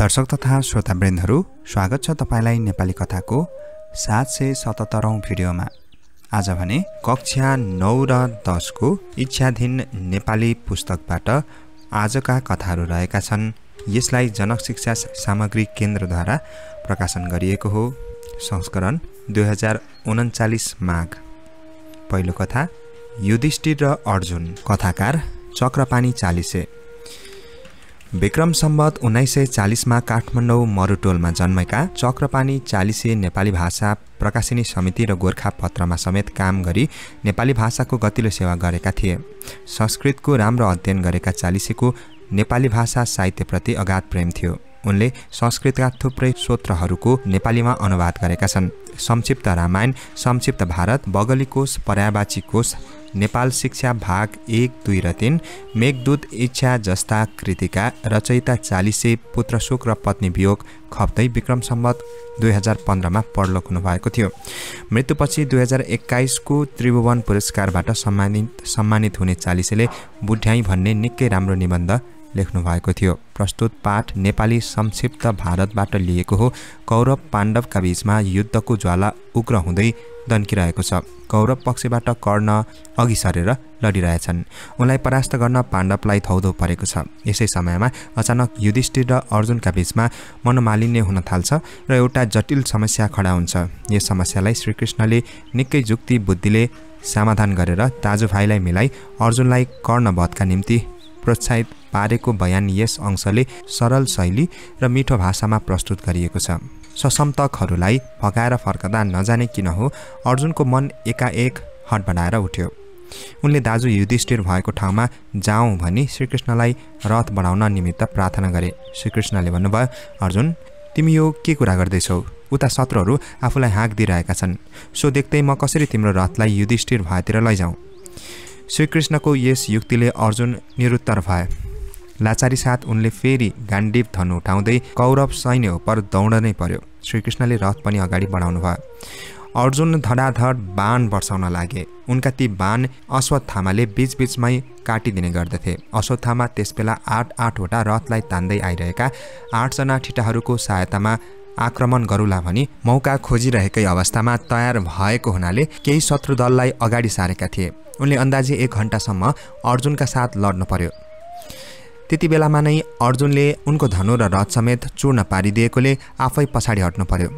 दर्शक तथा श्रोतावृन्दहरू स्वागत छ तपाईँलाई नेपाली कथाको सात सय सतहत्तरौँ भिडियोमा आज भने कक्षा नौ र दसको इच्छाधीन नेपाली पुस्तकबाट आजका कथाहरू रहेका छन् यसलाई जनक शिक्षा सामग्री केन्द्रद्वारा प्रकाशन गरिएको हो संस्करण दुई हजार उन्चालिस माघ पहिलो कथा युधिष्ठिर र अर्जुन कथाकार चक्रपानी चालिसे विक्रम सम्बत उन्नाइस सय चालिसमा काठमाडौँ मरुटोलमा जन्मेका चक्रपानी चालिसे नेपाली भाषा प्रकाशिनी समिति र गोर्खा पत्रमा समेत काम गरी नेपाली भाषाको गतिलो सेवा गरेका थिए संस्कृतको राम्रो अध्ययन गरेका चालिसेको नेपाली भाषा साहित्यप्रति अगाध प्रेम थियो उनले संस्कृतका थुप्रै स्रोत्रहरूको नेपालीमा अनुवाद गरेका छन् संक्षिप्त रामायण संक्षिप्त भारत बगली कोष पर्यावाची कोष नेपाल शिक्षा भाग एक दुई र तिन मेघदूत इच्छा जस्ता कृतिका रचयिता चालिसे पुत्र शोक र पत्नी वियोग खप्दै विक्रम सम्बत दुई हजार पन्ध्रमा पढलोक हुनुभएको थियो मृत्युपछि दुई हजार एक्काइसको त्रिभुवन पुरस्कारबाट सम्मानित सम्मानित हुने चालिसेले बुढ्याई भन्ने निकै राम्रो निबन्ध लेख्नु भएको थियो प्रस्तुत पाठ नेपाली संक्षिप्त भारतबाट लिएको हो कौरव पाण्डवका बिचमा युद्धको ज्वाला उग्र हुँदै दन्किरहेको छ कौरव पक्षबाट कर्ण अघि सरेर लडिरहेछन् उनलाई परास्त गर्न पाण्डवलाई थौधो परेको छ यसै समयमा अचानक युधिष्ठिर र अर्जुनका बिचमा मनोमालिन्य हुन थाल्छ र एउटा जटिल समस्या खडा हुन्छ यस समस्यालाई श्रीकृष्णले निकै जुक्ति बुद्धिले समाधान गरेर दाजुभाइलाई मिलाई अर्जुनलाई कर्णवधका निम्ति प्रोत्साहित पारेको बयान यस अंशले सरल शैली र मिठो भाषामा प्रस्तुत गरिएको छ सशमतकहरूलाई फकाएर फर्कदा नजाने किन हो अर्जुनको मन एकाएक हट हटबडाएर उठ्यो उनले दाजु युधिष्ठिर भएको ठाउँमा जाउँ भनी श्रीकृष्णलाई रथ बढाउन निमित्त प्रार्थना गरे श्रीकृष्णले भन्नुभयो अर्जुन तिमी यो के कुरा गर्दैछौ उता शत्रुहरू आफूलाई हाँक दिइरहेका छन् सो देख्दै म कसरी तिम्रो रथलाई युधिष्ठिर भएतिर लैजाउँ श्रीकृष्णको यस युक्तिले अर्जुन निरुत्तर भए लाचारी साथ उनले फेरि गाण्डीव धनु उठाउँदै कौरव सैन्य उपर दौडनै पर्यो श्रीकृष्णले रथ पनि अगाडि बढाउनु भयो अर्जुन धडाधड बाण वर्षाउन लागे उनका ती बाण अश्वत्थामाले बिचबिचमै काटिदिने गर्दथे अश्वत्थामा त्यसबेला आठ आठवटा रथलाई तान्दै आइरहेका आठजना ठिटाहरूको सहायतामा आक्रमण गरूला भनी मौका खोजिरहेकै अवस्थामा तयार भएको हुनाले केही शत्रु दललाई अगाडि सारेका थिए उनले अन्दाजी एक घन्टासम्म अर्जुनका साथ लड्नु पर्यो त्यति बेलामा नै अर्जुनले उनको धनु र रथ समेत चूर्ण पारिदिएकोले आफै पछाडि हट्नु पर्यो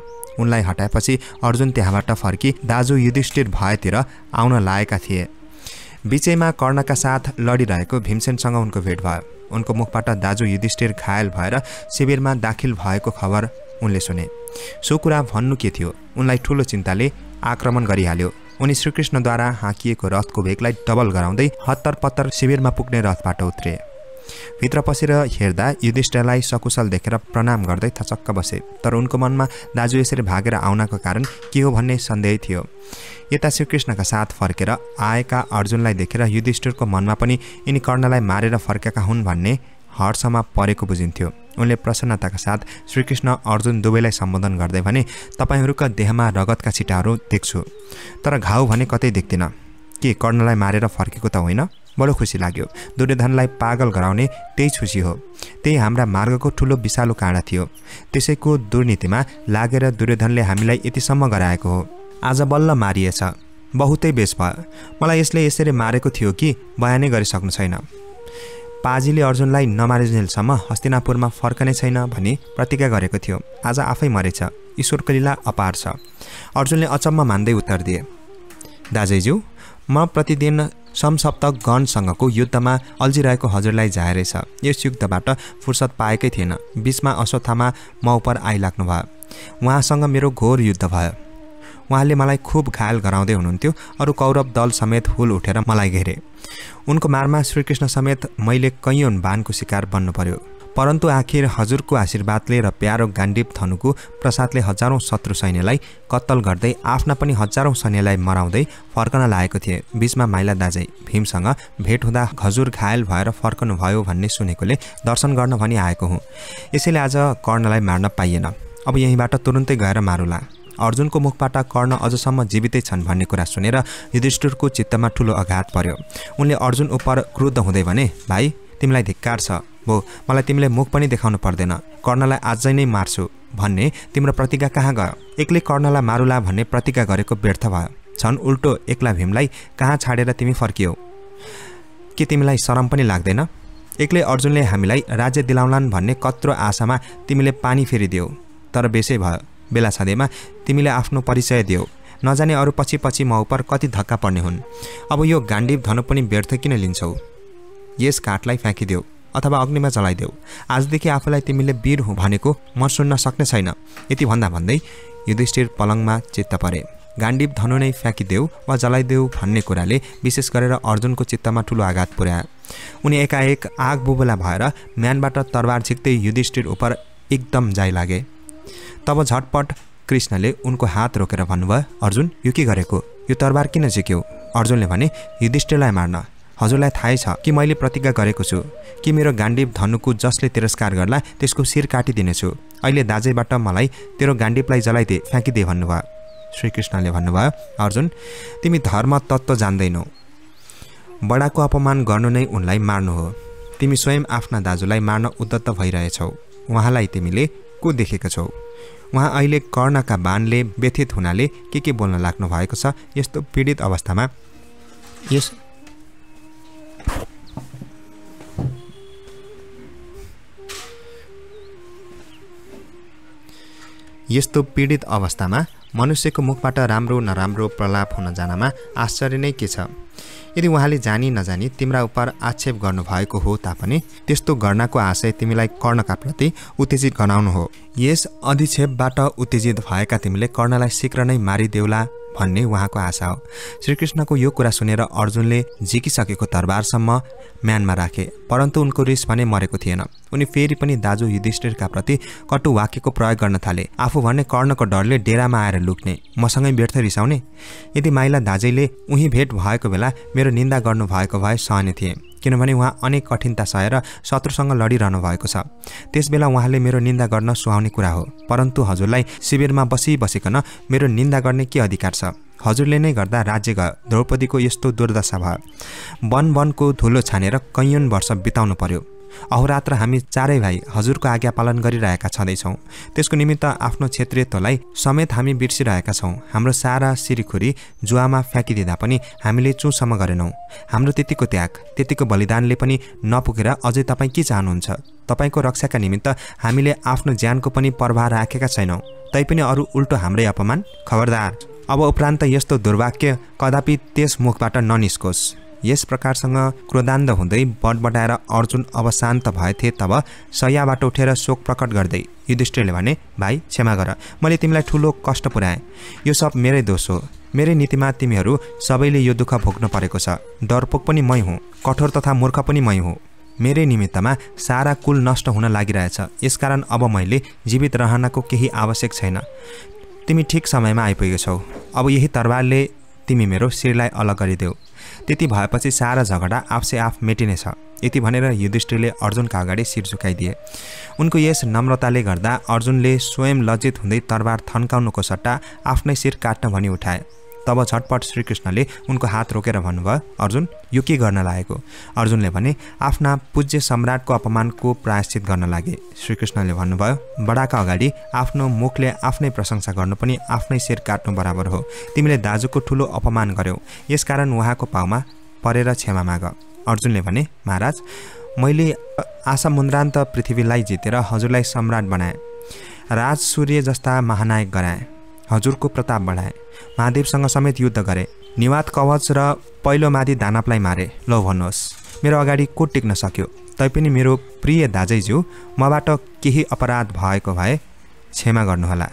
उनलाई हटाएपछि अर्जुन त्यहाँबाट फर्की दाजु युधिष्ठिर भएतिर आउन लागेका थिए बिचैमा कर्णका साथ लडिरहेको भीमसेनसँग उनको भेट भयो उनको मुखबाट दाजु युधिष्ठिर घायल भएर शिविरमा दाखिल भएको खबर उनले सुने सो कुरा भन्नु के थियो उनलाई ठुलो चिन्ताले आक्रमण गरिहाल्यो उनी श्रीकृष्णद्वारा हाँकिएको रथको भेगलाई डबल गराउँदै हत्तर पत्तर शिविरमा पुग्ने रथबाट उत्रे भित्र पसेर हेर्दा युधिष्ठिरलाई सकुशल देखेर प्रणाम गर्दै थचक्क बसे तर उनको मनमा दाजु यसरी भागेर आउनको कारण के हो भन्ने सन्देह थियो यता श्रीकृष्णका साथ फर्केर आएका अर्जुनलाई देखेर युधिष्ठिरको मनमा पनि यिनी कर्णलाई मारेर फर्केका हुन् भन्ने हर्षमा परेको बुझिन्थ्यो उनले प्रसन्नताका साथ श्रीकृष्ण अर्जुन दुवैलाई सम्बोधन गर्दै भने तपाईँहरूका देहमा रगतका छिटाहरू देख्छु तर घाउ भने कतै देख्दिनँ के कर्णलाई मारेर फर्केको त होइन बडो खुसी लाग्यो दुर्योधनलाई पागल गराउने त्यही छुसी हो त्यही हाम्रा मार्गको ठुलो विषालु काँडा थियो त्यसैको दुर्नीतिमा लागेर दुर्योधनले हामीलाई यतिसम्म गराएको हो आज बल्ल मारिएछ बहुतै बेस भयो मलाई यसले यसरी मारेको थियो कि बयानै गरिसक्नु छैन पाजीले अर्जुनलाई नमारिजेलसम्म हस्तिनापुरमा फर्कने छैन भनी प्रतिज्ञा गरेको थियो आज आफै मरेछ ईश्वरको लीला अपार छ अर्जुनले अचम्म मान्दै उत्तर दिए दाजैज्यू म प्रतिदिन समसप्तक गणसँगको युद्धमा अल्झिरहेको हजुरलाई झारेछ यस युद्धबाट फुर्सद पाएकै थिएन बिचमा अश्वत्थामा म उप आइलाग्नु भयो उहाँसँग मेरो घोर युद्ध भयो उहाँले मलाई खुब घायल गराउँदै हुनुहुन्थ्यो अरू कौरव दल समेत हुल उठेर मलाई घेरे उनको मारमा श्रीकृष्ण समेत मैले कैयौन बानको शिकार बन्नु पर्यो परन्तु आखिर हजुरको आशीर्वादले र प्यारो गाण्डीप थनुको प्रसादले हजारौँ शत्रु सैन्यलाई कत्तल गर्दै आफ्ना पनि हजारौँ सैन्यलाई मराउँदै फर्कन लागेको थिए बिचमा माइला दाजै भीमसँग भेट हुँदा हजुर घायल भएर फर्कनुभयो भन्ने सुनेकोले दर्शन गर्न भनी आएको हुँ यसैले आज कर्णलाई मार्न पाइएन अब यहीँबाट तुरुन्तै गएर मारुला अर्जुनको मुखबाट कर्ण अझसम्म जीवितै छन् भन्ने कुरा सुनेर युधिष्ठिरको चित्तमा ठुलो आघात पर्यो उनले अर्जुन उपर क्रुद्ध हुँदै भने भाइ तिमीलाई धिक्कार छ भो मलाई तिमीले मुख पनि देखाउनु पर्दैन कर्णलाई आजै नै मार्छु भन्ने तिम्रो प्रतिज्ञा कहाँ गयो एक्लै कर्णलाई मारुला भन्ने प्रतिज्ञा गरेको व्यर्थ भयो झन् उल्टो एक्ला भीमलाई कहाँ छाडेर तिमी फर्कियौ के तिमीलाई शरम पनि लाग्दैन एक्लै अर्जुनले हामीलाई राज्य दिलाउलान् भन्ने कत्रो आशामा तिमीले पानी फेरिदियौ तर बेसै भयो बेला छँदैमा तिमीले आफ्नो परिचय देऊ नजाने अरू पछि पछि माउपर कति धक्का पर्ने हुन् अब यो गाण्डीव धनु पनि व्यर्थ किन लिन्छौ यस काठलाई फ्याँकिदेऊ अथवा अग्निमा जलाइदेऊ आजदेखि आफूलाई तिमीले वीर हो भनेको म सुन्न सक्ने छैन यति भन्दा भन्दै युधिष्ठिर पलङमा चित्त परे गाण्डीव धनु नै फ्याँकिदेऊ वा जलाइदेऊ भन्ने कुराले विशेष गरेर अर्जुनको चित्तमा ठुलो आघात पुर्याए उनी एकाएक आग बुबुला भएर म्यानबाट तरबार झिक्दै युधिष्ठिर उप एकदम जाइ लागे तब झटपट कृष्णले उनको हात रोकेर भन्नुभयो अर्जुन यो के गरेको यो तरबार किन झिक्यौ अर्जुनले भने युधिष्ठिरलाई मार्न हजुरलाई थाहै छ कि मैले प्रतिज्ञा गरेको छु कि मेरो गाण्डीप धनुको जसले तिरस्कार गर्ला त्यसको शिर काटिदिनेछु अहिले दाजैबाट मलाई तेरो गाण्डीपलाई जलाइदिए फ्याँकिदिए भन्नुभयो श्रीकृष्णले भन्नुभयो अर्जुन तिमी धर्म तत्त्व जान्दैनौ बडाको अपमान गर्नु नै उनलाई मार्नु हो तिमी स्वयं आफ्ना दाजुलाई मार्न उद्धत्त भइरहेछौ उहाँलाई तिमीले को देखेका छौ उहाँ अहिले कर्णका बाणले व्यथित हुनाले के के बोल्न लाग्नु भएको छ यस्तो पीडित अवस्थामा यस यस्तो पीडित अवस्थामा मनुष्यको मुखबाट राम्रो नराम्रो प्रलाप हुन जानमा आश्चर्य नै के छ यदि उहाँले जानी नजानी तिम्रा उप आक्षेप गर्नुभएको हो तापनि त्यस्तो गर्नको आशय तिमीलाई कर्णका प्रति उत्तेजित गराउनु हो यस अधिक्षेपबाट उत्तेजित भएका तिमीले कर्णलाई शीघ्र नै मारिदेऊला भन्ने उहाँको आशा हो श्रीकृष्णको यो कुरा सुनेर अर्जुनले झिकिसकेको दरबारसम्म म्यानमा राखे परन्तु उनको रिस भने मरेको थिएन उनी फेरि पनि दाजु युधिष्ठिरका प्रति कटु वाक्यको प्रयोग गर्न थाले आफू भन्ने कर्णको डरले डेरामा आएर लुक्ने मसँगै व्यर्थ रिसाउने यदि माइला दाजैले उही भेट भएको बेला मेरो निन्दा गर्नुभएको भए सहने थिए किनभने उहाँ अनेक कठिनता सहेर शत्रुसँग लडिरहनु भएको छ त्यसबेला उहाँले मेरो निन्दा गर्न सुहाउने कुरा हो परन्तु हजुरलाई शिविरमा बसी बसिकन मेरो निन्दा गर्ने के अधिकार छ हजुरले नै गर्दा राज्य घर द्रौपदीको यस्तो दुर्दशा भयो वन वनको धुलो छानेर कैयौन वर्ष बिताउनु पर्यो अहोरात्र हामी चारै भाइ हजुरको आज्ञा पालन गरिरहेका छँदैछौँ त्यसको निमित्त आफ्नो क्षेत्रीयत्वलाई समेत हामी बिर्सिरहेका छौँ हाम्रो सारा सिरिखुरी जुवामा फ्याँकिदिँदा पनि हामीले चुसम्म गरेनौँ हाम्रो त्यतिको त्याग त्यतिको बलिदानले पनि नपुगेर अझै तपाईँ के चाहनुहुन्छ तपाईँको रक्षाका निमित्त हामीले आफ्नो ज्यानको पनि प्रवाह राखेका छैनौँ तैपनि अरू उल्टो हाम्रै अपमान खबरदार अब उपरान्त यस्तो दुर्भाग्य कदापि त्यस मुखबाट ननिस्कोस् यस प्रकारसँग क्रोधान्ध हुँदै बटबटाएर अर्जुन अब शान्त भएथे तब सयाबाट उठेर शोक प्रकट गर्दै युधिष्ठिरले भने भाइ क्षमा गर मैले तिमीलाई ठुलो कष्ट पुऱ्याएँ यो सब मेरै दोष हो मेरै नीतिमा तिमीहरू सबैले यो दुःख भोग्नु परेको छ डरपोक पनि मै हुँ कठोर तथा मूर्ख पनि मै हुँ मेरै निमित्तमा सारा कुल नष्ट हुन लागिरहेछ यसकारण अब मैले जीवित रहनको केही आवश्यक छैन तिमी ठिक समयमा आइपुगेछौ अब यही तरवारले तिमी मेरो शिरलाई अलग गरिदेऊ त्यति भएपछि सारा झगडा आफसे आफ मेटिनेछ यति भनेर युधिष्ठिरले अर्जुनका अगाडि शिर झुकाइदिए उनको यस नम्रताले गर्दा अर्जुनले स्वयं लज्जित हुँदै तरबार थन्काउनुको सट्टा आफ्नै शिर काट्न भनी उठाए तब झटपट श्रीकृष्णले उनको हात रोकेर भन्नुभयो अर्जुन यो के गर्न लागेको अर्जुनले भने आफ्ना पूज्य सम्राटको अपमानको प्रायश्चित गर्न लागे श्रीकृष्णले भन्नुभयो बडाका अगाडि आफ्नो मुखले आफ्नै प्रशंसा गर्नु पनि आफ्नै शेर काट्नु बराबर हो तिमीले दाजुको ठुलो अपमान गर्यौ यसकारण उहाँको पाउमा परेर क्षमा माग अर्जुनले भने महाराज मैले आशा मुन्द्रान्त पृथ्वीलाई जितेर हजुरलाई सम्राट बनाएँ राज सूर्य जस्ता महानायक गराएँ हजुरको प्रताप बढाए महादेवसँग समेत युद्ध गरे निवात कवच र पहिलो माथि दानवलाई मारे लौ भन्नुहोस् मेरो अगाडि को टिक्न सक्यो तैपनि मेरो प्रिय दाजैज्यू मबाट केही अपराध भएको भए क्षमा गर्नुहोला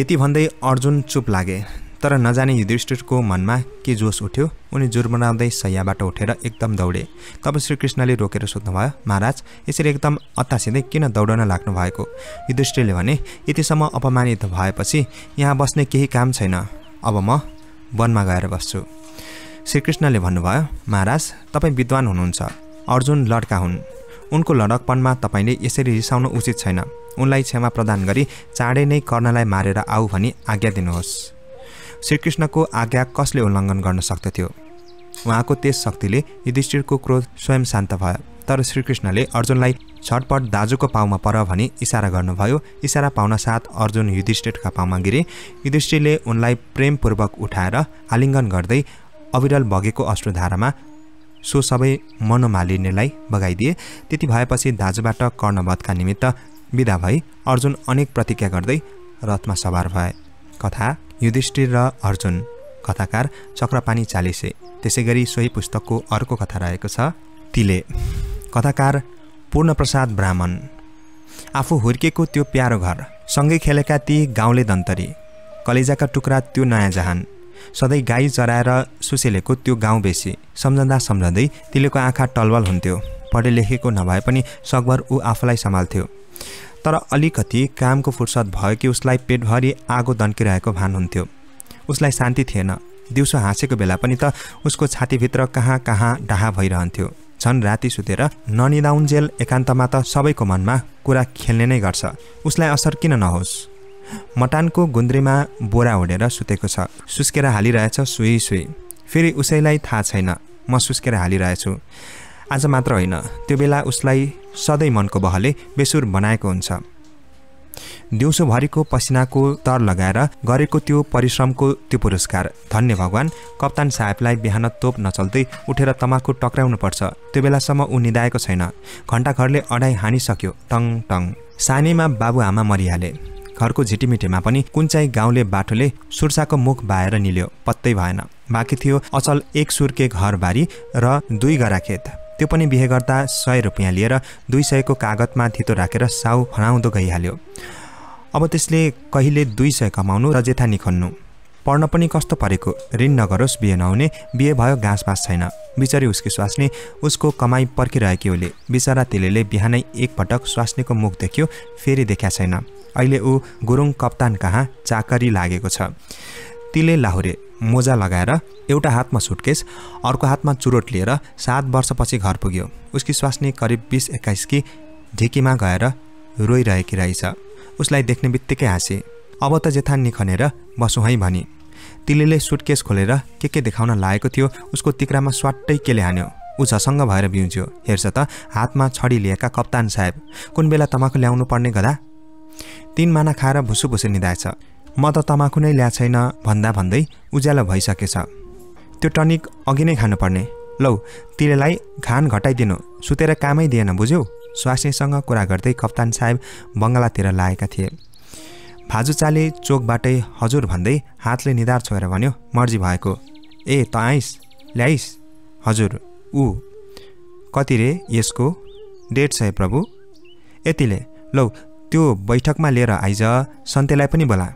यति भन्दै अर्जुन चुप लागे तर नजाने युधिष्ठिरको मनमा के जोस उठ्यो उनी जुर्मनाउँदै सयाबाट उठेर एकदम दौडे तब श्रीकृष्णले रोकेर सोध्नुभयो महाराज यसरी एकदम अत्तासिँदै किन दौडन लाग्नु भएको युधिष्ठिरले भने यतिसम्म अपमानित भएपछि यहाँ बस्ने केही काम छैन अब म वनमा गएर बस्छु श्रीकृष्णले भन्नुभयो महाराज तपाईँ विद्वान हुनुहुन्छ अर्जुन लड्का हुन् उनको लडकपनमा तपाईँले यसरी रिसाउनु उचित छैन उनलाई क्षमा प्रदान गरी चाँडै नै कर्णलाई मारेर आऊ भनी आज्ञा दिनुहोस् श्रीकृष्णको आज्ञा कसले उल्लङ्घन गर्न सक्दथ्यो उहाँको त्यस शक्तिले युधिष्ठिरको क्रोध स्वयं शान्त भयो तर श्रीकृष्णले अर्जुनलाई छटपट दाजुको पाउमा पर भनी इसारा गर्नुभयो इसारा पाउन साथ अर्जुन युधिष्ठिरका पाउमा गिरे युधिष्ठिरले उनलाई प्रेमपूर्वक उठाएर आलिङ्गन गर्दै अविरल बगेको अश्रुधारामा सो सबै मनोमालिन्यलाई बगाइदिए त्यति भएपछि दाजुबाट कर्णवधका निमित्त विदा भई अर्जुन अनेक प्रतिज्ञा गर्दै रथमा सवार भए कथा युधिष्ठिर र अर्जुन कथाकार चक्रपानी चालिसे त्यसै गरी सोही पुस्तकको अर्को कथा रहेको छ तिले कथाकार पूर्णप्रसाद ब्राह्मण आफू हुर्केको त्यो प्यारो घर सँगै खेलेका ती गाउँले दन्तरी कलेजाका टुक्रा त्यो नयाँ जहान सधैँ गाई चराएर सुसेलेको त्यो गाउँ बेसी सम्झँदा सम्झँदै तिलेको आँखा टलवल हुन्थ्यो पढे लेखेको नभए पनि सकभर ऊ आफूलाई सम्हाल्थ्यो तर अलिकति कामको फुर्सद भयो कि उसलाई पेटभरि आगो दन्किरहेको भान हुन्थ्यो उसलाई शान्ति थिएन दिउँसो हाँसेको बेला पनि त उसको छातीभित्र कहाँ कहाँ डाहा भइरहन्थ्यो झन् राति सुतेर ननिदाउन्जेल एकान्तमा त सबैको मनमा कुरा खेल्ने नै गर्छ उसलाई असर किन नहोस् मटानको गुन्द्रीमा बोरा ओढेर सुतेको छ सुस्केर हालिरहेछ सुई सुई फेरि उसैलाई थाहा छैन म सुस्केर हालिरहेछु आज मात्र होइन त्यो बेला उसलाई सधैँ मनको बहले बेसुर बनाएको हुन्छ दिउँसोभरिको पसिनाको तर लगाएर गरेको त्यो परिश्रमको त्यो पुरस्कार धन्य भगवान् कप्तान साहेबलाई बिहान तोप नचल्दै उठेर तमाखु टक्राउनुपर्छ त्यो बेलासम्म ऊ निदाएको छैन घन्टाघरले अडाइ हानिसक्यो टङ टङ सानैमा बाबुआमा मरिहाले घरको झिटिमिटेमा पनि कुन चाहिँ गाउँले बाटोले सुर्साको मुख बाहेर निल्यो पत्तै भएन बाँकी थियो अचल एक सुर्के घरबारी र दुई गरा खेत त्यो पनि बिहे गर्दा सय रुपियाँ लिएर दुई सयको कागतमा थितो राखेर साउ फनाउँदो गइहाल्यो अब त्यसले कहिले दुई सय कमाउनु र जेठा निखन्नु पढ्न पनि कस्तो परेको ऋण नगरोस् बिहे नहुने बिहे भयो घाँस बाँस छैन बिचरी उसकी स्वास्नी उसको कमाई पर्खिरहेकी होले बिचरा तेलेले बिहानै एकपटक स्वास्नीको मुख देख्यो फेरि देखाएको छैन अहिले ऊ गुरुङ कप्तान कहाँ चाकरी लागेको छ तिले लाहुरे मोजा लगाएर एउटा हातमा सुटकेस अर्को हातमा चुरोट लिएर सात वर्षपछि घर पुग्यो उसकी स्वास्नी करिब बिस कि ढिकीमा गएर रोइरहेकी रहेछ उसलाई देख्ने बित्तिकै हाँसे अब त जेथान निखनेर बसौँ है भनी तिलीले सुटकेस खोलेर के के देखाउन लागेको थियो उसको तिक्रामा स्वाट्टै केले हान्यो ऊ झसङ्ग भएर बिउज्यो हेर्छ त हातमा छडी लिएका कप्तान साहेब कुन बेला तमाखु ल्याउनु पर्ने गदा तिन माना खाएर भुसुभुसु निधाएछ म त तमाखु नै ल्याएको छैन भन्दा भन्दै उज्यालो भइसकेछ त्यो टनिक अघि नै खानुपर्ने लौ तिरेलाई घान घटाइदिनु सुतेर कामै दिएन बुझ्यौ स्वास्नीसँग कुरा गर्दै कप्तान साहेब बङ्गलातिर लागेका थिए भाजुचाले चोकबाटै हजुर भन्दै हातले निधार छोएर भन्यो मर्जी भएको ए त आइस ल्याइस हजुर ऊ कति रे यसको डेढ सय प्रभु यतिले लौ त्यो बैठकमा लिएर आइज सन्तेलाई पनि बोला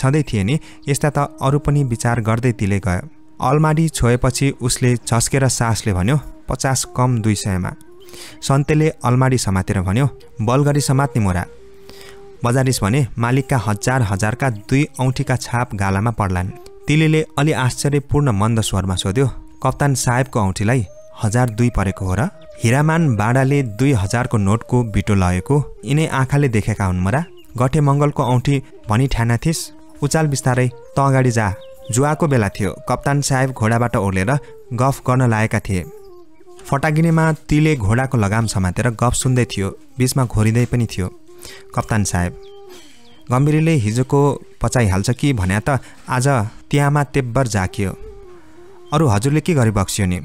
छँदै थिए नि यस्ता त अरू पनि विचार गर्दै तिले गयो अलमारी छोएपछि उसले झस्केर सासले भन्यो पचास कम दुई सयमा सन्तेले अलमारी समातेर भन्यो बल गरी समात्ने मोरा बजारिस भने मालिकका हजार हजारका दुई औँठीका छाप गालामा पर्लान् तिलेले अलि आश्चर्यपूर्ण मन्द स्वरमा सोध्यो कप्तान साहेबको औँठीलाई हजार दुई परेको हो र हिरामान बाडाले दुई हजारको नोटको बिटो लगेको यिनै आँखाले देखेका हुन् मरा गठे मङ्गलको औँठी भनी ठ्याना थिइस् उचाल बिस्तारै त अगाडि जा जुवाको बेला थियो कप्तान साहेब घोडाबाट ओर्लेर गफ गर्न लागेका थिए फटाकिनेमा तीले घोडाको लगाम समातेर गफ सुन्दै थियो बिचमा घोरिँदै पनि थियो कप्तान साहेब गम्भीरले हिजोको पचाइहाल्छ कि भन्या त आज त्यहाँमा तेब्बर झाकियो अरू हजुरले के गरी बक्सियो नि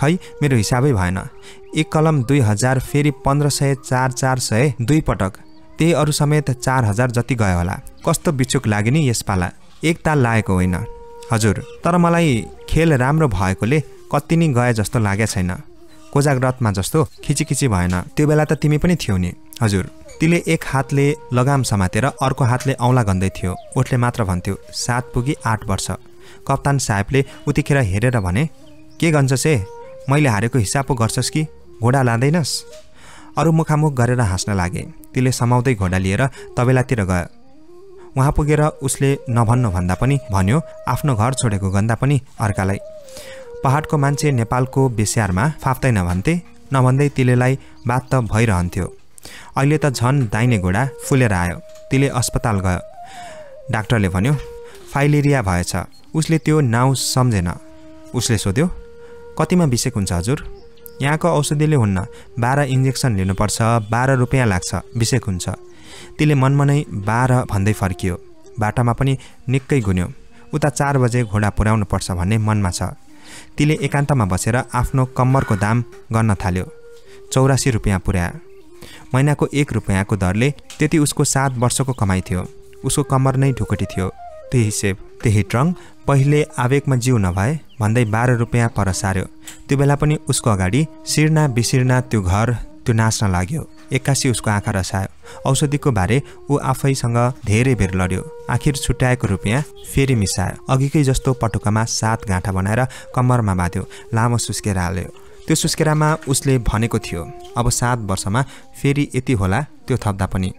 खै मेरो हिसाबै भएन एक कलम दुई हजार फेरि पन्ध्र सय चार चार सय दुई पटक त्यही अरू समेत चार हजार जति गयो होला कस्तो बिचुक लाग्यो नि यसपाला एक लागेको होइन हजुर तर मलाई खेल राम्रो भएकोले कति नै गए जस्तो लागेको छैन कोजाग्रतमा जस्तो खिचिखिची भएन त्यो बेला त तिमी पनि थियौ नि हजुर तिले एक हातले लगाम समातेर अर्को हातले औँला गन्दै थियो ओठले मात्र भन्थ्यो सात पुगी आठ वर्ष कप्तान साहेबले उतिखेर हेरेर भने के गन्छस् ए मैले हारेको हिसाब पो गर्छस् कि घोडा लाँदैनस् अरू मुखामुख गरेर हाँस्न लागेँ त्यसले समाउँदै घोडा लिएर तबेलातिर गयो उहाँ पुगेर उसले नभन्नु भन्दा पनि भन्यो आफ्नो घर छोडेको गन्दा पनि अर्कालाई पहाडको मान्छे नेपालको बेस्यारमा फाप्दैन भन्थे नभन्दै तिलेलाई बात त भइरहन्थ्यो अहिले त झन् दाहिने घोडा फुलेर आयो तिले अस्पताल गयो डाक्टरले भन्यो फाइलेरिया भएछ उसले त्यो नाउँ सम्झेन उसले सोध्यो कतिमा बिसेक हुन्छ हजुर यहाँको औषधिले हुन्न बाह्र इन्जेक्सन लिनुपर्छ बाह्र रुपियाँ लाग्छ बिसेक हुन्छ तिले मनमा नै बाह्र भन्दै फर्कियो बाटामा पनि निकै गुन्यो उता चार बजे घोडा पुर्याउनु पर्छ भन्ने मनमा छ तिले एकान्तमा बसेर आफ्नो कम्मरको दाम गर्न थाल्यो चौरासी रुपियाँ पुर्या महिनाको एक रुपियाँको दरले त्यति उसको सात वर्षको कमाइ थियो उसको कम्मर नै ढुकुटी थियो त्यही सेप त्यही ट्रङ पहिले आवेगमा जिउ नभए भन्दै बाह्र रुपियाँ पर सार्यो त्यो बेला पनि उसको अगाडि सिर्ना बिसिर्ना त्यो घर त्यो नाच्न लाग्यो एक्कासी उसको आँखा रसायो औषधिको बारे ऊ आफैसँग धेरै बेर लड्यो आखिर छुट्याएको रुपियाँ फेरि मिसायो अघिकै जस्तो पटुकामा सात गाँठा बनाएर कम्मरमा बाँध्यो लामो सुस्केर हाल्यो त्यो सुस्केरामा उसले भनेको थियो अब सात वर्षमा फेरि यति होला त्यो थप्दा पनि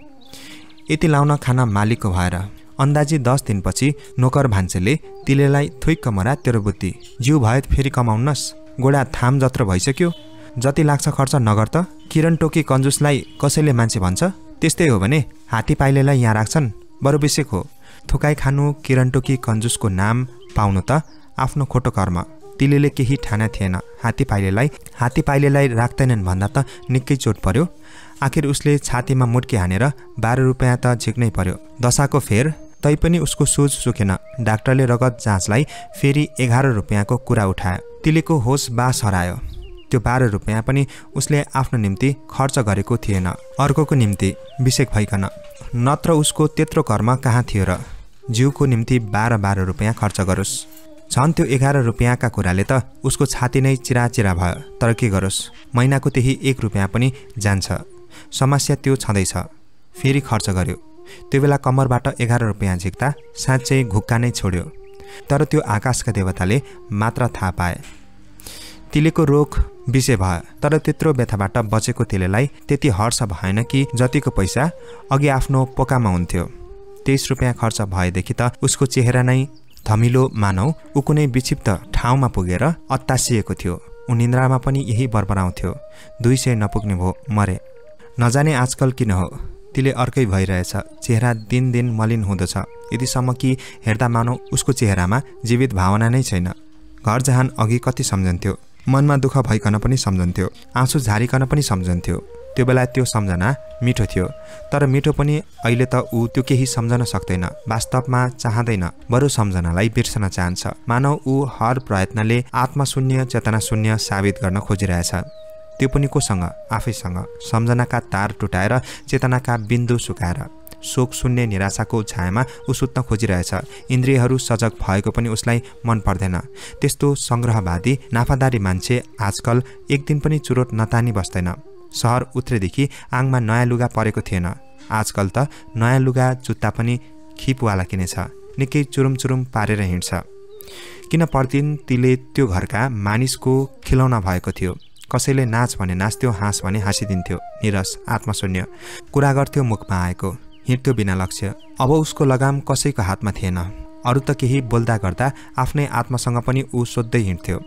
यति लाउन खान मालिकको भएर अन्दाजी दस दिनपछि नोकर भान्सेले तिलेलाई थुइक्क मरा तेरो बुद्धि जिउ भए फेरि कमाउनस् गोडा थाम जत्र भइसक्यो जति लाग्छ खर्च नगर त किरण टोकी कन्जुसलाई कसैले मान्छे भन्छ त्यस्तै हो भने हात्ती पाइलेलाई यहाँ राख्छन् बरु विशेष हो थुकाइ खानु किरण टोकी कन्जुसको नाम पाउनु त आफ्नो खोटो कर्म तिलेले केही ठाना थिएन हात्ती पाइलेलाई हात्ती पाइलेलाई राख्दैनन् भन्दा त निकै चोट पर्यो आखिर उसले छातीमा मुट्की हानेर बाह्र रुपियाँ त झिक्नै पर्यो दशाको फेर तैपनि उसको सोच सुकेन डाक्टरले रगत जाँचलाई फेरि एघार रुपियाँको कुरा उठायो तिलेको होस बास हरायो त्यो बाह्र रुपियाँ पनि उसले आफ्नो निम्ति खर्च गरेको थिएन अर्कोको निम्ति विषेक भइकन नत्र उसको त्यत्रो कर्म कहाँ थियो र जिउको निम्ति बाह्र बाह्र रुपियाँ खर्च गरोस् झन् त्यो एघार रुपियाँका कुराले त उसको छाती नै चिराचिरा भयो तर के गरोस् महिनाको त्यही एक रुपियाँ पनि जान्छ समस्या त्यो छँदैछ फेरि खर्च गर्यो त्यो बेला कम्मरबाट एघार रुपियाँ झिक्दा साँच्चै घुक्का नै छोड्यो तर त्यो आकाशका देवताले मात्र थाहा पाए तिलेको रोग विषय भयो तर त्यत्रो व्यथाबाट बचेको तिलेलाई त्यति हर्ष भएन कि जतिको पैसा अघि आफ्नो पोकामा हुन्थ्यो तेइस रुपियाँ खर्च भएदेखि त उसको चेहरा नै धमिलो मानौ ऊ कुनै विक्षिप्त ठाउँमा पुगेर अत्तासिएको थियो ऊ निन्द्रामा पनि यही बरबराउँथ्यो दुई सय नपुग्ने भो मरे नजाने आजकल किन हो तिले अर्कै भइरहेछ चेहरा दिनदिन मलिन हुँदछ यतिसम्म कि हेर्दा मानौ उसको चेहरामा जीवित भावना नै छैन घर जहान अघि कति सम्झन्थ्यो मनमा दुःख भइकन पनि सम्झन्थ्यो आँसु झारिकन पनि सम्झन्थ्यो त्यो बेला त्यो सम्झना मिठो थियो तर मिठो पनि अहिले त ऊ त्यो केही सम्झन सक्दैन वास्तवमा चाहँदैन बरु सम्झनालाई बिर्सन चाहन्छ मानव ऊ हर प्रयत्नले आत्मशून्य चेतना शून्य साबित गर्न खोजिरहेछ त्यो पनि कोसँग आफैसँग सम्झनाका तार टुटाएर चेतनाका बिन्दु सुकाएर शोक शून्य निराशाको छायामा ऊ सुत्न खोजिरहेछ इन्द्रियहरू सजग भएको पनि उसलाई मन पर्दैन त्यस्तो सङ्ग्रहवादी नाफादारी मान्छे आजकल एक दिन पनि चुरोट नतानी बस्दैन सहर उत्रेदेखि आङमा नयाँ लुगा परेको थिएन आजकल त नयाँ लुगा जुत्ता पनि खिपवाला किनेछ निकै चुरुम चुरुम पारेर हिँड्छ किन पर्दिन तिले त्यो घरका मानिसको खिलौना भएको थियो कसैले नाच भने नाच्थ्यो हाँस भने हाँसिदिन्थ्यो निरस आत्मशून्य कुरा गर्थ्यो मुखमा आएको हिँड्थ्यो बिना लक्ष्य अब उसको लगाम कसैको हातमा थिएन अरू त केही बोल्दा गर्दा आफ्नै आत्मासँग पनि ऊ सोद्धै हिँड्थ्यो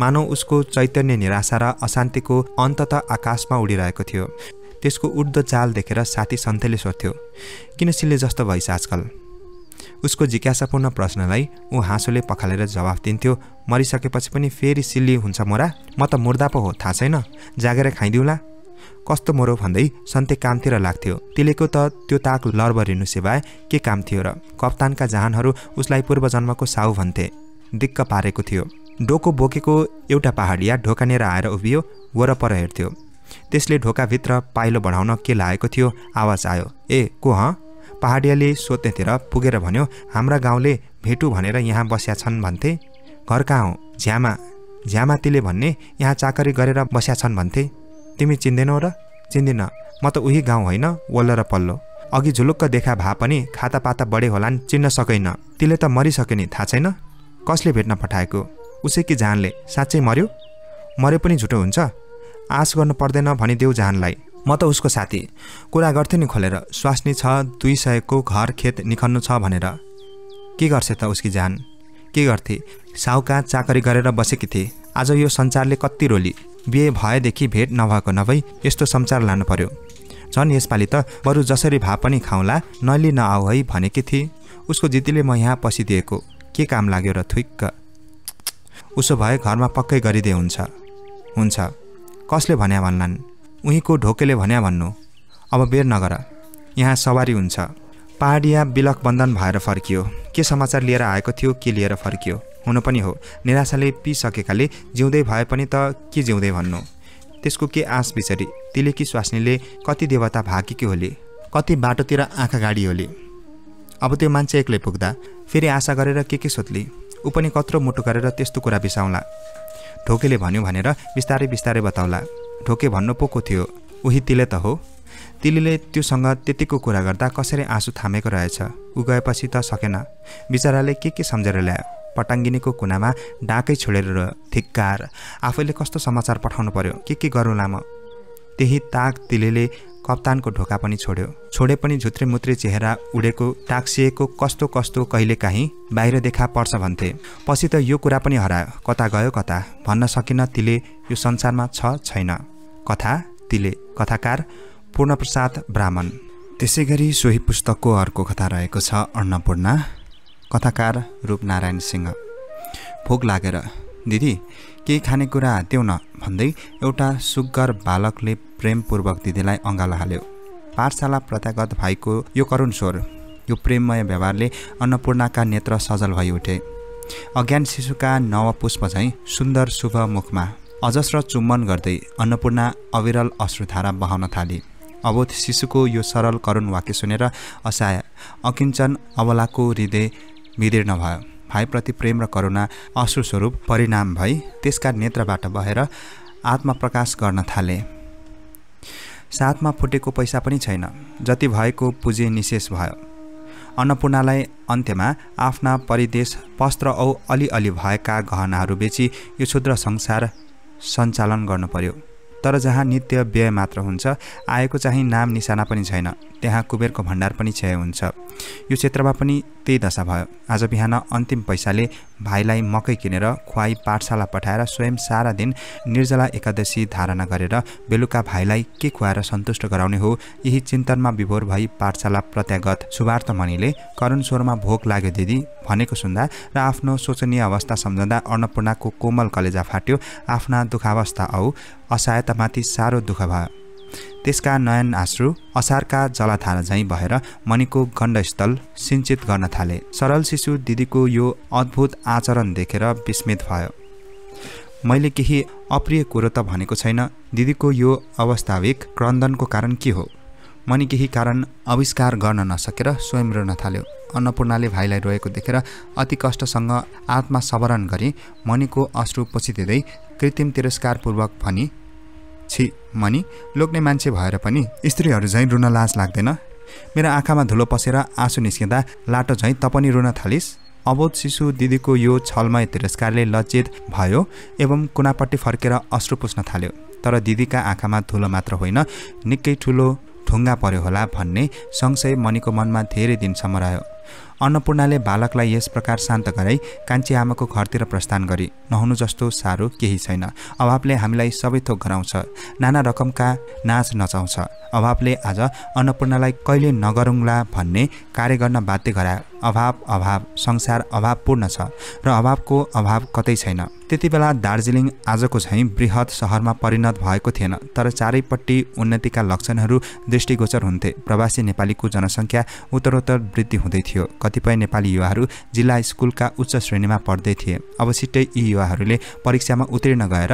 मानव उसको चैतन्य निराशा र अशान्तिको अन्तत आकाशमा उडिरहेको थियो त्यसको उड्दो चाल देखेर साथी सन्थेले सोध्थ्यो किन सिले जस्तो भइस आजकल उसको जिज्ञासापूर्ण प्रश्नलाई ऊ हाँसोले पखालेर जवाफ दिन्थ्यो मरिसकेपछि पनि फेरि सिल्ली हुन्छ मोरा म त मुर्दा पो हो थाहा छैन जागेर खाइदिउँला कस्तो मोरो भन्दै सन्ते कामतिर लाग्थ्यो तिलेको त त्यो ताक लर्बरिनु सेवाए के काम थियो र कप्तानका जहानहरू उसलाई पूर्वजन्मको साहु भन्थे दिक्क पारेको थियो डोको बोकेको एउटा पहाडिया ढोकानेर आएर उभियो वरपर हेर्थ्यो त्यसले ढोकाभित्र पाइलो बढाउन के लागेको थियो आवाज आयो ए को हँ पहाडियाले सोध्नेतिर पुगेर भन्यो हाम्रा गाउँले भेटु भनेर यहाँ बस्या छन् भन्थे घर कहाँ हो झ्यामा झ्यामातीले भन्ने यहाँ चाकरी गरेर बस्या छन् भन्थे तिमी चिन्दैनौ र चिन्दिन म त उही गाउँ होइन वल्लो र पल्लो अघि झुलुक्क देखा भए पनि खातापाता बढे होलान् चिन्न सकेन तिले त मरिसके नि थाहा छैन कसले भेट्न पठाएको उसै कि जहानले साँच्चै मर्यो मरे पनि झुटो हुन्छ आश गर्नु पर्दैन भनिदेऊ जहानलाई म त उसको साथी कुरा गर्थेँ नि खोलेर स्वास्नी छ दुई सयको घर खेत निखन्नु छ भनेर के गर्छ त उसकी जान के गर्थे साहुका चाकरी गरेर बसेकी थिए आज यो संसारले कति रोली बिहे भएदेखि भेट नभएको नभई यस्तो संसार लानु पर्यो झन् यसपालि त बरु जसरी भा पनि खाउँला नलि नआऊ है भनेकी थिए उसको जितीले म यहाँ पसिदिएको के काम लाग्यो र थुक्क उसो भए घरमा पक्कै गरिदिए हुन्छ हुन्छ कसले भन्या भन्लान् उहीँको ढोकेले भन्या भन्नु अब बेर नगर यहाँ सवारी हुन्छ पहाडिया बिलक बन्धन भएर फर्कियो के समाचार लिएर आएको थियो के लिएर फर्कियो हुनु पनि हो निराशाले पिसकेकाले जिउँदै भए पनि त के जिउँदै भन्नु त्यसको के आँस बिचरी तिलेकी स्वास्नीले कति देवता भागेकी होली कति बाटोतिर आँखा गाडी होली अब त्यो मान्छे एक्लै पुग्दा फेरि आशा गरेर के के सोध्ली ऊ पनि कत्रो मुटु गरेर त्यस्तो कुरा बिसाउला ढोकेले भन्यो भनेर बिस्तारै बिस्तारै बताउला ढोके भन्नु पोको थियो उही तिले त हो तिलीले त्योसँग त्यतिको कुरा गर्दा कसरी आँसु थामेको रहेछ ऊ गएपछि त सकेन बिचराले के के सम्झेर ल्यायो पटाङ्गिनीको कुनामा डाकै छोडेर धिक्कार आफैले कस्तो समाचार पठाउनु पर्यो के के गरौँ लामो त्यही ताक तिलेले कप्तानको ढोका पनि छोड्यो छोडे पनि झुत्रे मुत्रे चेहरा उडेको टाक्सिएको कस्तो कस्तो कहिलेकाहीँ बाहिर देखा पर्छ भन्थे पछि त यो कुरा पनि हरायो कता गयो कता भन्न सकिन तिले यो संसारमा छ छैन कथा तिले कथाकार पूर्णप्रसाद ब्राह्मण त्यसै गरी सोही पुस्तकको अर्को कथा रहेको छ अन्नपूर्ण कथाकार रूपनारायण सिंह भोक लागेर दिदी केही खानेकुरा देऊ न भन्दै एउटा सुग्गर बालकले प्रेमपूर्वक दिदीलाई अँगालो हाल्यो पाठशाला प्रथागत भाइको यो करुण स्वर यो प्रेममय व्यवहारले अन्नपूर्णका नेत्र सजल भइ उठे अज्ञान शिशुका नवपुष्प झैँ सुन्दर शुभ मुखमा अजस्र चुम्बन गर्दै अन्नपूर्ण अविरल अश्रुधारा बहाउन थाले अबोध शिशुको यो सरल करुण वाक्य सुनेर असहाय अकिञ्चन अवलाको हृदय विदीर्ण भयो भाइप्रति प्रेम र करुणा अश्रुस्वरूप परिणाम भई त्यसका नेत्रबाट बहेर आत्मप्रकाश गर्न थाले साथमा फुटेको पैसा पनि छैन जति भएको पुँजी निशेष भयो अन्नपूर्णलाई अन्त्यमा आफ्ना परिदेश वस्त्र औ अलिअलि भएका गहनाहरू बेची यो क्षुद्र संसार सञ्चालन गर्नु पर्यो तर जहाँ नित्य व्यय मात्र हुन्छ आएको चाहिँ नाम निशाना पनि छैन त्यहाँ कुबेरको भण्डार पनि क्षय हुन्छ यो क्षेत्रमा पनि त्यही दशा भयो आज बिहान अन्तिम पैसाले भाइलाई मकै किनेर खुवाई पाठशाला पठाएर स्वयं सारा दिन निर्जला एकादशी धारणा गरेर बेलुका भाइलाई के खुवाएर सन्तुष्ट गराउने हो यही चिन्तनमा विभोर भई पाठशाला प्रत्यागत सुभार्थ मणिले करुण स्वरमा भोक लाग्यो दिदी भनेको सुन्दा र आफ्नो शोचनीय अवस्था सम्झँदा अन्नपूर्णाको कोमल कलेजा फाट्यो आफ्ना दुखावस्था औ असहायतामाथि साह्रो दुःख भयो त्यसका नयन आश्रु असारका जलाथार झैँ भएर मणिको गण्डस्थल सिन्चित गर्न थाले सरल शिशु दिदीको यो अद्भुत आचरण देखेर विस्मित भयो मैले केही अप्रिय कुरो त भनेको छैन दिदीको यो अवस्थाविक क्रन्दनको कारण के हो मणि केही कारण आविष्कार गर्न नसकेर स्वयं रोन थाल्यो अन्नपूर्णाले भाइलाई रोएको देखेर अति कष्टसँग आत्मासवरण गरी मणिको अश्रु पछि दिँदै कृत्रिम तिरस्कारपूर्वक भनी छि मनी लोग्ने मान्छे भएर पनि स्त्रीहरू झैँ रुन लाज लाग्दैन मेरो आँखामा धुलो पसेर आँसु निस्किँदा लाटो झैँ पनि रुन थालिस् अबोध शिशु दिदीको यो छलमय तिरस्कारले लज्जित भयो एवं कुनापट्टि फर्केर अश्रु पुस्न थाल्यो तर दिदीका आँखामा धुलो मात्र होइन निकै ठुलो ढुङ्गा पर्यो होला भन्ने संशय मणिको मनमा धेरै दिनसम्म रह्यो अन्नपूर्णाले बालकलाई यस प्रकार शान्त गराइ कान्छी आमाको घरतिर प्रस्थान गरी नहुनु जस्तो साह्रो केही छैन अभावले हामीलाई सबै थोक गराउँछ नाना रकमका नाच नचाउँछ अभावले आज अन्नपूर्णलाई कहिले नगरौँला भन्ने कार्य गर्न बाध्य गरायो अभाव अभाव संसार अभावपूर्ण छ र अभावको अभाव कतै छैन त्यति बेला दार्जिलिङ आजको झैँ वृहत सहरमा परिणत भएको थिएन तर चारैपट्टि उन्नतिका लक्षणहरू दृष्टिगोचर हुन्थे प्रवासी नेपालीको जनसङ्ख्या उत्तरोत्तर वृद्धि हुँदै थियो थियो कतिपय नेपाली युवाहरू जिल्ला स्कुलका उच्च श्रेणीमा पढ्दै थिए अब छिट्टै यी युवाहरूले परीक्षामा उत्तीर्ण गएर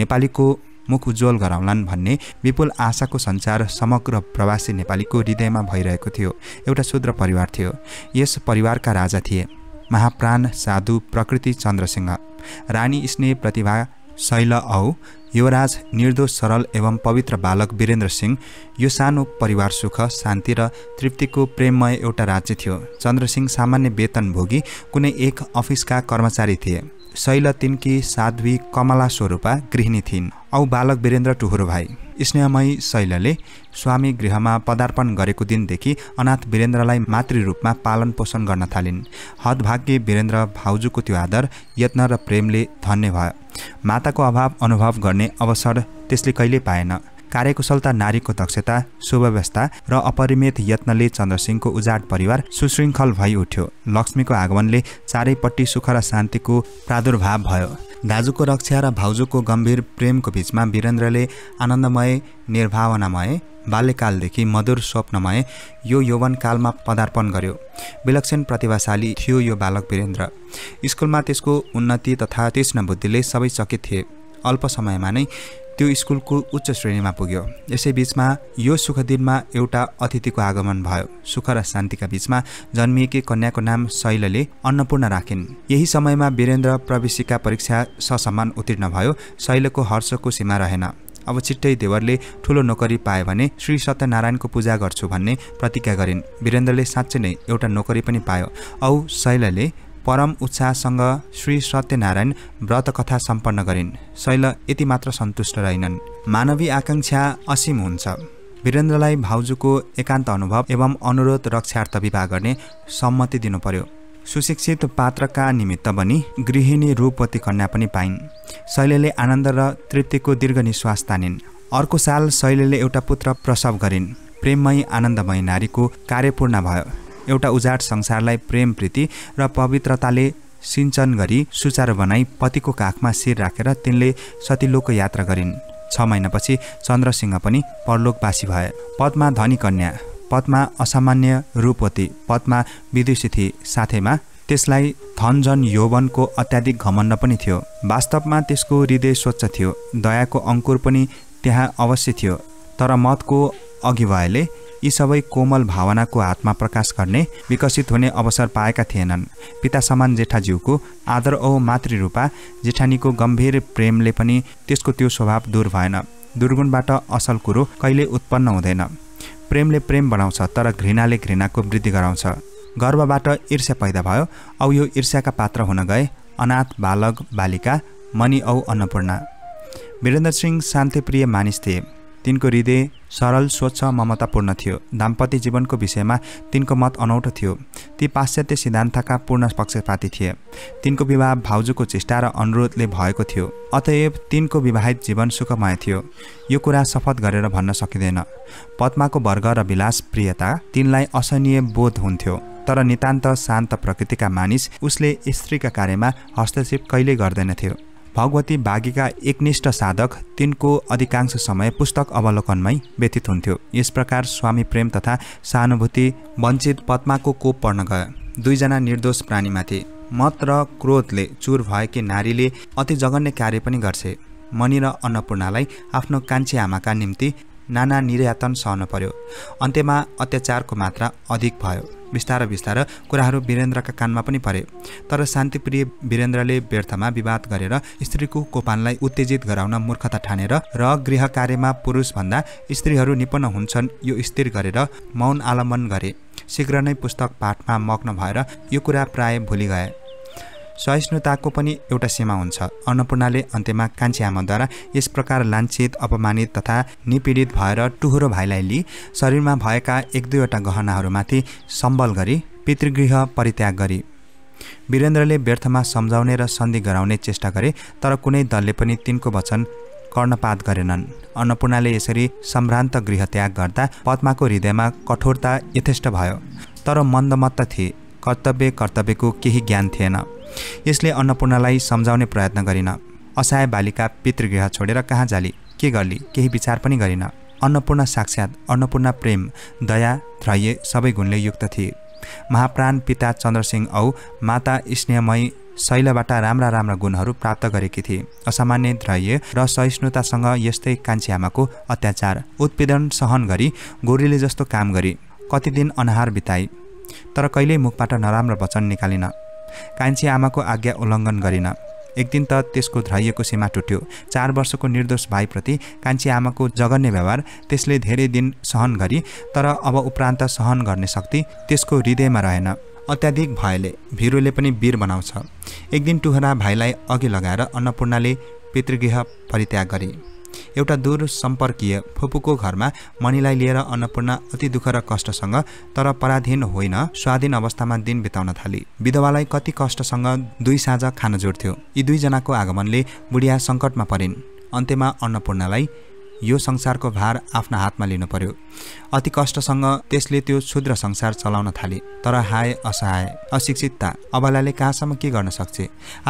नेपालीको मुख उज्जवल गराउलान् भन्ने विपुल आशाको सञ्चार समग्र प्रवासी नेपालीको हृदयमा भइरहेको थियो एउटा शुद्र परिवार थियो यस परिवारका राजा थिए महाप्राण साधु प्रकृति चन्द्रसिंह रानी स्नेह प्रतिभा शैल औ युवराज निर्दोष सरल एवं पवित्र बालक वीरेन्द्र सिंह यो सानो परिवार सुख शान्ति र तृप्तिको प्रेममय एउटा राज्य थियो चन्द्रसिंह सामान्य वेतनभोगी कुनै एक अफिसका कर्मचारी थिए शैल तिनकी साध्वी कमला स्वरूपा गृहिणी थिइन् औ बालक वीरेन्द्र टुहुरो भाइ स्नेहमयी शैलले स्वामी गृहमा पदार्पण गरेको दिनदेखि अनाथ वीरेन्द्रलाई मातृ रूपमा पालन पोषण गर्न थालिन् हदभाग्य वीरेन्द्र भाउजूको त्यो आदर यत्न र प्रेमले धन्य भयो माताको अभाव अनुभव गर्ने अवसर त्यसले कहिले पाएन कार्यकुशलता नारीको दक्षता सुव्यवस्था र अपरिमित यत्नले चन्द्रसिंहको उजाड परिवार सुशृङ्खल भइ उठ्यो लक्ष्मीको आगमनले चारैपट्टि सुख र शान्तिको प्रादुर्भाव भयो दाजुको रक्षा र भाउजूको गम्भीर प्रेमको बिचमा वीरेन्द्रले आनन्दमय निर्भावनामय बाल्यकालदेखि मधुर स्वप्नमय यो यौवनकालमा पदार्पण गर्यो विलक्षण प्रतिभाशाली थियो यो बालक वीरेन्द्र स्कुलमा त्यसको उन्नति तथा तीक्ष्ण बुद्धिले सबै चकित थिए अल्प समयमा नै त्यो स्कुलको उच्च श्रेणीमा पुग्यो यसैबीचमा यो सुख दिनमा एउटा अतिथिको आगमन भयो सुख र शान्तिका बिचमा जन्मिएकी कन्याको नाम शैलले अन्नपूर्ण राखिन् यही समयमा वीरेन्द्र प्रवेशिका परीक्षा ससम्मान उत्तीर्ण भयो शैलको हर्षको सीमा रहेन अब छिट्टै देवरले ठुलो नोकरी पाए भने श्री सत्यनारायणको पूजा गर्छु भन्ने प्रतिज्ञा गरिन् वीरेन्द्रले साँच्चै नै एउटा नोकरी पनि पायो औ शैलले परम उत्साहसँग श्री सत्यनारायण व्रत कथा सम्पन्न गरिन् शैल यति मात्र सन्तुष्ट रहेनन् मानवीय आकाङ्क्षा असीम हुन्छ वीरेन्द्रलाई भाउजूको एकान्त अनुभव एवं अनुरोध रक्षार्थ विवाह गर्ने सम्मति दिनु पर्यो सुशिक्षित पात्रका निमित्त पनि गृहिणी रूपवती कन्या पनि पाइन् शैलीले आनन्द र तृप्तिको दीर्घ निश्वास तानिन् अर्को साल शैलीले एउटा पुत्र प्रसव गरिन् प्रेममय आनन्दमय नारीको कार्यपूर्ण भयो एउटा उजाड संसारलाई प्रेम प्रीति र पवित्रताले सिञ्चन गरी सुचारो बनाई पतिको काखमा शिर राखेर तिनले सतीलोकको यात्रा गरिन् छ महिनापछि चन्द्रसिंह पनि परलोकवासी भए पद्मा धनी कन्या पद्मा असामान्य रूपवती पद्मा विदुषी थिए साथैमा त्यसलाई धनजन यौवनको अत्याधिक घमण्ड पनि थियो वास्तवमा त्यसको हृदय स्वच्छ थियो दयाको अङ्कुर पनि त्यहाँ अवश्य थियो तर मतको अघि भएले यी सबै कोमल भावनाको हातमा प्रकाश गर्ने विकसित हुने अवसर पाएका थिएनन् पिता समान जेठाज्यूको आदर औ रूपा जेठानीको गम्भीर प्रेमले पनि त्यसको त्यो स्वभाव दूर भएन दुर्गुणबाट असल कुरो कहिले उत्पन्न हुँदैन प्रेमले प्रेम बढाउँछ तर घृणाले घृणाको वृद्धि गराउँछ गर्वबाट ईर्ष्या पैदा भयो औ यो ईर्ष्याका पात्र हुन गए अनाथ बालक बालिका मणि औ अन्नपूर्ण वीरेन्द्र सिंह शान्तिप्रिय मानिस थिए तिनको हृदय सरल स्वच्छ ममतापूर्ण थियो दाम्पत्य जीवनको विषयमा तिनको मत अनौठो थियो ती पाश्चात्य सिद्धान्तका पूर्ण पक्षपाती थिए तिनको विवाह भाउजूको चेष्टा र अनुरोधले भएको थियो अतएव तिनको विवाहित जीवन सुखमय थियो यो कुरा शपथ गरेर भन्न सकिँदैन पद्माको वर्ग र विलास प्रियता तिनलाई असहनीय बोध हुन्थ्यो तर नितान्त शान्त प्रकृतिका मानिस उसले स्त्रीका कार्यमा हस्तक्षेप कहिल्यै गर्दैनथ्यो भगवती बागीका एकनिष्ठ साधक तिनको अधिकांश समय पुस्तक अवलोकनमै व्यतीत हुन्थ्यो यस प्रकार स्वामी प्रेम तथा सहानुभूति वञ्चित पद्माको कोप पर्न गयो दुईजना निर्दोष प्राणीमाथि मत र क्रोधले चुर भएकी नारीले अति जगन्य कार्य पनि गर्छे मणि र अन्नपूर्णालाई आफ्नो कान्छी आमाका निम्ति नाना निर्यातन सहन पर्यो अन्त्यमा अत्याचारको मात्रा अधिक भयो बिस्तारै बिस्तारै कुराहरू वीरेन्द्रका कानमा पनि परे तर शान्तिप्रिय वीरेन्द्रले व्यर्थमा विवाद गरेर स्त्रीको कोपानलाई उत्तेजित गराउन मूर्खता ठानेर र गृह कार्यमा पुरुषभन्दा स्त्रीहरू निपुण हुन्छन् यो स्थिर गरेर मौन आलम्बन गरे शीघ्र नै पुस्तक पाठमा मग्न भएर यो कुरा प्राय भुलि गए सहिष्णुताको पनि एउटा सीमा हुन्छ अन्नपूर्णाले अन्त्यमा कान्छी आमाद्वारा यस प्रकार लान्छित अपमानित तथा निपीडित भएर टुहुरो भाइलाई लिई शरीरमा भएका एक दुईवटा गहनाहरूमाथि सम्बल गरी पितृगृह परित्याग गरी वीरेन्द्रले व्यर्थमा सम्झाउने र सन्धि गराउने चेष्टा गरे तर कुनै दलले पनि तिनको वचन कर्णपात गरेनन् अन्नपूर्णाले यसरी सम्भ्रान्त गृह त्याग गर्दा पद्माको हृदयमा कठोरता यथेष्ट भयो तर मन्दमत्त थिए कर्तव्य कर्तव्यको केही ज्ञान थिएन यसले अन्नपूर्णलाई सम्झाउने प्रयत्न गरिन असहाय बालिका पितृगृह छोडेर कहाँ जाली के गर्ली केही विचार पनि गरिन अन्नपूर्ण साक्षात् अन्नपूर्ण प्रेम दया ध्रय सबै गुणले युक्त थिए महाप्राण पिता चन्द्रसिंह औ माता स्नेहमय शैलबाट राम्रा राम्रा गुणहरू प्राप्त गरेकी थिए असामान्य ध्रय र सहिष्णुतासँग यस्तै कान्छी आमाको अत्याचार उत्पीडन सहन गरी गोरीले जस्तो काम गरी कति दिन अनाहार बिताए तर कहिल्यै मुखबाट नराम्रो वचन निकालिन कान्छी आमाको आज्ञा उल्लङ्घन गरिन एक दिन त त्यसको ध्राइएको सीमा टुट्यो चार वर्षको निर्दोष भाइप्रति कान्छी आमाको जगन्य व्यवहार त्यसले धेरै दिन सहन गरी तर अब उपरान्त सहन गर्ने शक्ति त्यसको हृदयमा रहेन अत्याधिक भयले भिरुले पनि वीर बनाउँछ एक दिन टुहरा भाइलाई अघि लगाएर अन्नपूर्णाले पितृगृह परित्याग गरे एउटा दूर सम्पर्कीय फुपूको घरमा मणिलाई लिएर अन्नपूर्ण अति दुःख र कष्टसँग तर पराधीन होइन स्वाधीन अवस्थामा दिन बिताउन थाली विधवालाई कति कष्टसँग दुई साँझ खान जोड्थ्यो यी दुईजनाको आगमनले बुढिया सङ्कटमा परिन् अन्त्यमा अन्नपूर्णलाई यो संसारको भार आफ्ना हातमा लिनु पर्यो अति कष्टसँग त्यसले त्यो क्षुद्र संसार चलाउन थाले तर हाय असहाय अशिक्षितता अबलाले कहाँसम्म के गर्न सक्छ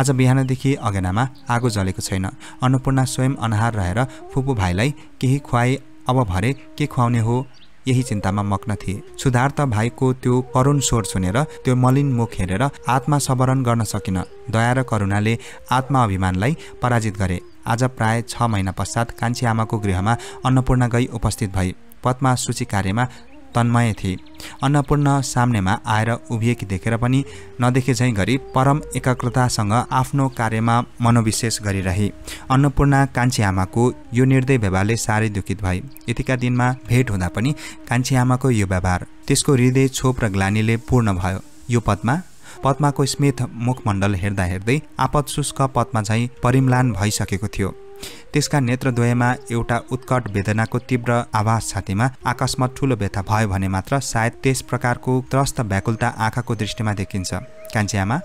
आज बिहानदेखि अगेनामा आगो जलेको छैन अन्नपूर्ण स्वयं अनाहार रहेर फुपू भाइलाई केही खुवाए अब भरे के खुवाउने हो यही चिन्तामा मग्न थिए सुधार्थ भाइको त्यो करुण स्वर सुनेर त्यो मलिन मुख हेरेर आत्मा सवरण गर्न सकिन दया र करुणाले अभिमानलाई पराजित गरे आज प्राय छ महिना पश्चात कान्छी आमाको गृहमा अन्नपूर्ण गई उपस्थित भई पदमा सूची कार्यमा तन्मय थिए अन्नपूर्ण सामनेमा आएर उभिएकी देखेर पनि नदेखे झैँ गरी परम एकाग्रतासँग आफ्नो कार्यमा मनोविशेष गरिरहे अन्नपूर्ण कान्छी आमाको यो निर्दय व्यवहारले साह्रै दुखित भए यतिका दिनमा भेट हुँदा पनि कान्छी आमाको यो व्यवहार त्यसको हृदय छोप र ग्लानीले पूर्ण भयो यो पदमा पद्माको स्मित मुखमण्डल हेर्दा हेर्दै आपत शुष्क पद्मा झैँ परिमलान भइसकेको थियो त्यसका नेत्रद्वयमा एउटा उत्कट वेदनाको तीव्र आवाज छातीमा आकाशमा ठुलो व्यथा भयो भने मात्र सायद त्यस प्रकारको त्रस्त व्याकुलता आँखाको दृष्टिमा देखिन्छ कान्छ्यामा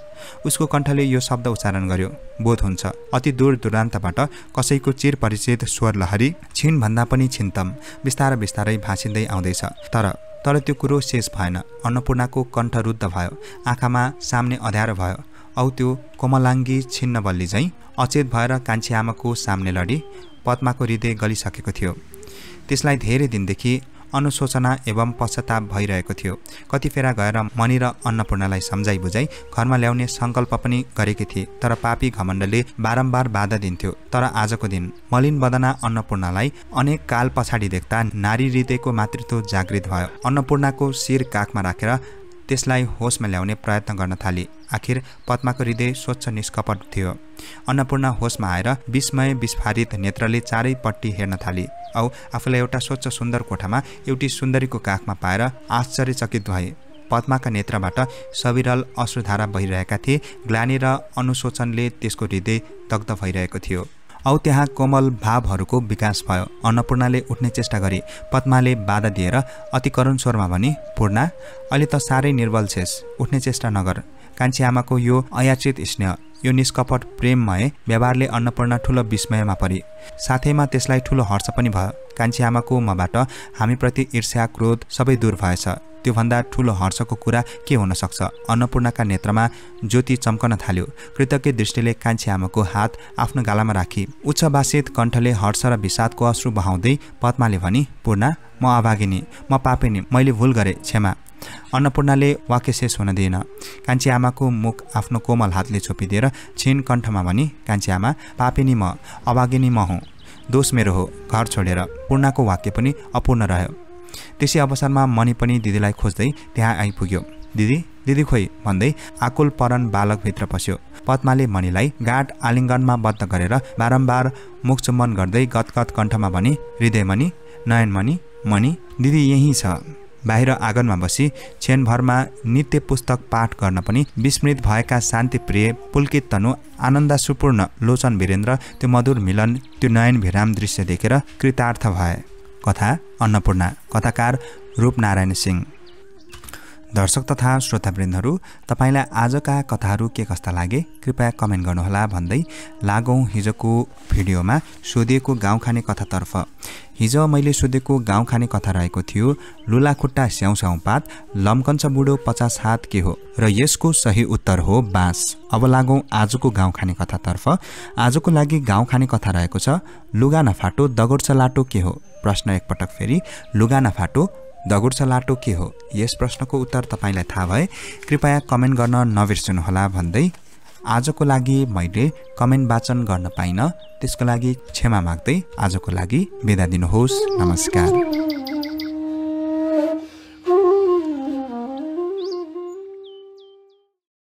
उसको कण्ठले यो शब्द उच्चारण गर्यो बोध हुन्छ अति दूर दूरान्तबाट कसैको चिर परिचित स्वर लहरी छिनभन्दा पनि छिन्तम बिस्तारै बिस्तारै भाँसिँदै आउँदैछ तर तर त्यो कुरो शेष भएन अन्नपूर्णाको रुद्ध भयो आँखामा सामने अध्यारो भयो औ त्यो कोमलाङ्गी छिन्नबल्ली झैँ अचेत भएर कान्छी आमाको सामने लडी पद्माको हृदय गलिसकेको थियो त्यसलाई धेरै दिनदेखि अनुशोचना एवं पश्चाताप भइरहेको थियो कतिफेर गएर मणि र अन्नपूर्णलाई सम्झाइ बुझाइ घरमा ल्याउने सङ्कल्प पनि गरेकी थिए तर पापी घमण्डले बारम्बार बाधा दिन्थ्यो तर आजको दिन मलिन बदना अन्नपूर्णलाई अनेक काल पछाडि देख्दा नारी हृदयको मातृत्व जागृत भयो अन्नपूर्णाको शिर काखमा राखेर त्यसलाई होसमा ल्याउने प्रयत्न गर्न थाले आखिर पद्माको हृदय स्वच्छ निष्कपट थियो अन्नपूर्ण होसमा आएर विस्मय विस्फारित नेत्रले चारैपट्टि हेर्न थाले औ आफूलाई एउटा स्वच्छ सुन्दर कोठामा एउटी सुन्दरीको काखमा पाएर आश्चर्यचकित भए पद्माका नेत्रबाट सविरल अश्रुधारा भइरहेका थिए ग्लानी र अनुशोचनले त्यसको हृदय दग्ध भइरहेको थियो औ त्यहाँ कोमल भावहरूको विकास भयो अन्नपूर्णाले उठ्ने चेष्टा गरे पद्माले बाधा दिएर अतिकरण स्वरमा भने पूर्ण अहिले त साह्रै निर्बल छेस उठ्ने चेष्टा नगर कान्छी आमाको यो अयाचित स्नेह यो निष्कपट प्रेममय व्यवहारले अन्नपूर्ण ठुलो विस्मयमा परे साथैमा त्यसलाई ठुलो हर्ष पनि भयो कान्छी आमाको मबाट हामीप्रति ईर्ष्या क्रोध सबै दूर भएछ त्योभन्दा ठुलो हर्षको कुरा के हुनसक्छ सक्छ अन्नपूर्णका नेत्रमा ज्योति चम्कन थाल्यो कृतज्ञ दृष्टिले कान्छी आमाको हात आफ्नो गालामा राखी बासित कण्ठले हर्ष र विषादको अश्रु बहाउँदै पद्माले भनी पूर्णा म अभागिनी म पापेनी मैले भुल गरेँ क्षमा अन्नपूर्णले शेष हुन दिएन कान्छी आमाको मुख आफ्नो कोमल हातले छोपिदिएर छिन कण्ठमा भनी कान्छी आमा पापेनी म अभागिनी म हुँ दोष मेरो हो घर छोडेर पूर्णाको वाक्य पनि अपूर्ण रह्यो त्यसै अवसरमा मणि पनि दिदीलाई खोज्दै त्यहाँ आइपुग्यो दिदी दिदी खोइ भन्दै आकुल परन बालकभित्र पस्यो पद्माले मणिलाई गाँट आलिङ्गनमा बद्ध गरेर बारम्बार मुख चुम्बन गर्दै गदगद कण्ठमा भने हृदयमणि नयनमणि मणि दिदी यहीँ छ बाहिर आँगनमा बसी क्षणभरमा नित्य पुस्तक पाठ गर्न पनि विस्मृत भएका शान्तिप्रिय पुलकित तनु आनन्दासुपूर्ण लोचन वीरेन्द्र त्यो मधुर मिलन त्यो नयन भिराम दृश्य देखेर कृतार्थ भए कथा अन्नपूर्ण कथाकार रूपनारायण सिंह दर्शक तथा श्रोतावृन्दहरू तपाईँलाई आजका कथाहरू के कस्ता लागे कृपया कमेन्ट गर्नुहोला भन्दै लागौँ हिजोको भिडियोमा सोधिएको गाउँ खाने कथातर्फ हिजो मैले सोधेको गाउँ खाने कथा रहेको थियो लुलाखुट्टा स्याउ पात लम्कन्छ बुढो पचास हात के हो र यसको सही उत्तर हो बाँस अब लागौँ आजको गाउँ खाने कथातर्फ आजको लागि गाउँ खाने कथा रहेको छ लुगा नफाटो दगोर्छ लाटो के हो प्रश्न एकपटक फेरि लुगाना फाटो दगुर्छ लाटो के हो यस प्रश्नको उत्तर तपाईँलाई थाहा भए कृपया कमेन्ट गर्न नबिर्सनुहोला भन्दै आजको लागि मैले कमेन्ट वाचन गर्न पाइनँ त्यसको लागि क्षमा माग्दै आजको लागि बिदा दिनुहोस् नमस्कार